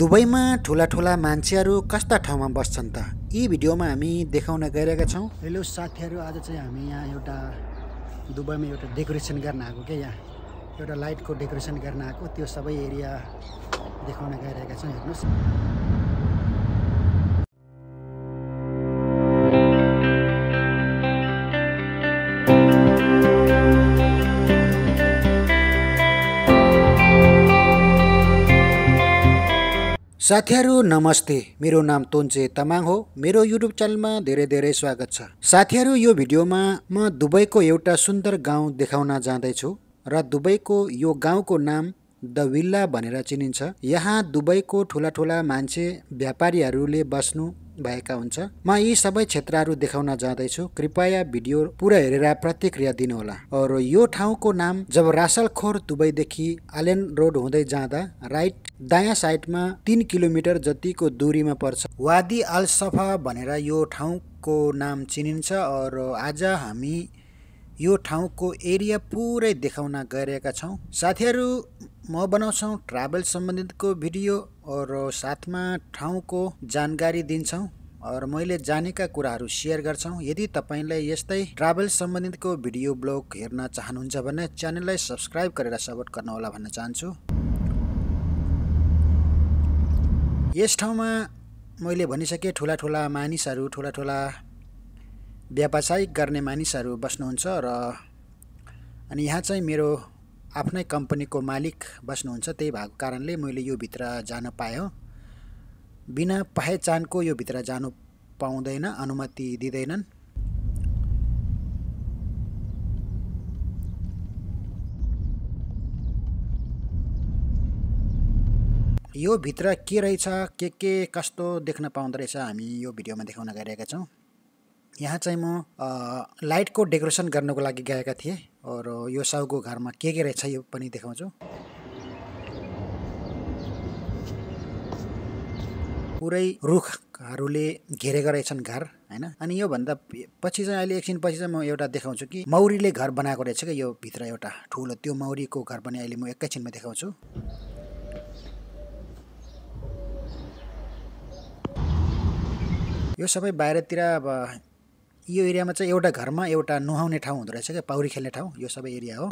दुबईमा ठुला ठुला मान्छेहरू कस्ता ठाउँमा बस्छन् त यी भिडियोमा हामी देखाउन गइरहेका छौँ हेलो साथीहरू आज चाहिँ हामी यहाँ एउटा दुबईमा एउटा डेकोरेसन गर्न आएको क्या यहाँ एउटा लाइटको डेकोरेसन गर्न आएको त्यो सबै एरिया देखाउन गइरहेका छौँ हेर्नुहोस् साथीहरू नमस्ते मेरो नाम तोन्चे तामाङ हो मेरो युट्युब च्यानलमा धेरै धेरै स्वागत छ साथीहरू यो भिडियोमा म दुबईको एउटा सुन्दर गाउँ देखाउन जाँदैछु र दुबईको यो गाउँको नाम द विल्ला भनेर चिनिन्छ यहाँ दुबईको ठुला ठुला मान्छे व्यापारीहरूले बस्नु भएका हुन्छ म यी सबै क्षेत्रहरू देखाउन जाँदैछु कृपया भिडियो पुरा हेरेर प्रतिक्रिया दिनुहोला र यो ठाउँको नाम जब रासलखोर दुबईदेखि आलेन रोड हुँदै जाँदा राइट दायाँ साइडमा तिन किलोमिटर जतिको दूरीमा पर्छ वादी अल सफा भनेर यो ठाउँको नाम चिनिन्छ र आज हामी यो ठाउँको एरिया पुरै देखाउन गइरहेका छौँ साथीहरू म बनाउँछौँ ट्राभल सम्बन्धितको भिडियो र साथमा ठाउँको जानकारी दिन्छौँ और मैले जानेका कुराहरू सेयर गर्छौँ यदि तपाईँलाई यस्तै ट्राभल सम्बन्धितको भिडियो ब्लग हेर्न चाहनुहुन्छ भने च्यानललाई सब्सक्राइब गरेर सपोर्ट गर्नुहोला भन्न चाहन्छु यस ठाउँमा मैले भनिसकेँ ठुला ठुला मानिसहरू ठुला ठुला व्यावसायिक गर्ने मानिसहरू बस्नुहुन्छ र अनि यहाँ चाहिँ मेरो आफ्नै कम्पनीको मालिक बस्नुहुन्छ त्यही भएको कारणले मैले यो भित्र जान पाएँ बिना पहिचानको यो भित्र जानु पाउँदैन अनुमति दिँदैनन् यो भित्र के रहेछ के के कस्तो देख्न पाउँदो रहेछ हामी यो भिडियोमा देखाउन गइरहेका छौँ यहाँ चाहिँ म लाइटको डेकोरेसन गर्नुको लागि गएका थिएँ र यो साउको घरमा के के रहेछ यो पनि देखाउँछु पुरै रुखहरूले घेरेको रहेछन् घर होइन अनि योभन्दा पछि चाहिँ अहिले एकछिन पछि चाहिँ म एउटा देखाउँछु कि मौरीले घर बनाएको रहेछ क्या यो भित्र एउटा ठुलो त्यो मौरीको घर पनि अहिले म एकैछिनमा देखाउँछु यो सबै बाहिरतिर अब यो एरियामा चाहिँ एउटा घरमा एउटा नुहाउने ठाउँ हुँदो रहेछ क्या पौरी खेल्ने ठाउँ यो सबै एरिया हो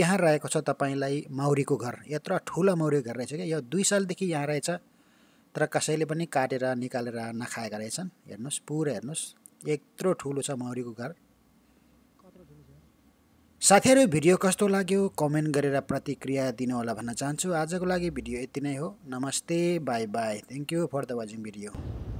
यहाँ रहेको छ तपाईँलाई मौरीको घर यत्र ठुलो मौरी घर रहेछ क्या यो दुई सालदेखि यहाँ रहेछ तर कसैले पनि काटेर निकालेर नखाएका रहेछन् हेर्नुहोस् पुरा हेर्नुहोस् यत्रो ठुलो छ मौरीको घर साथीहरू भिडियो कस्तो लाग्यो कमेन्ट गरेर प्रतिक्रिया दिनुहोला भन्न चाहन्छु आजको लागि भिडियो यति नै हो नमस्ते bye bye thank you for the watching video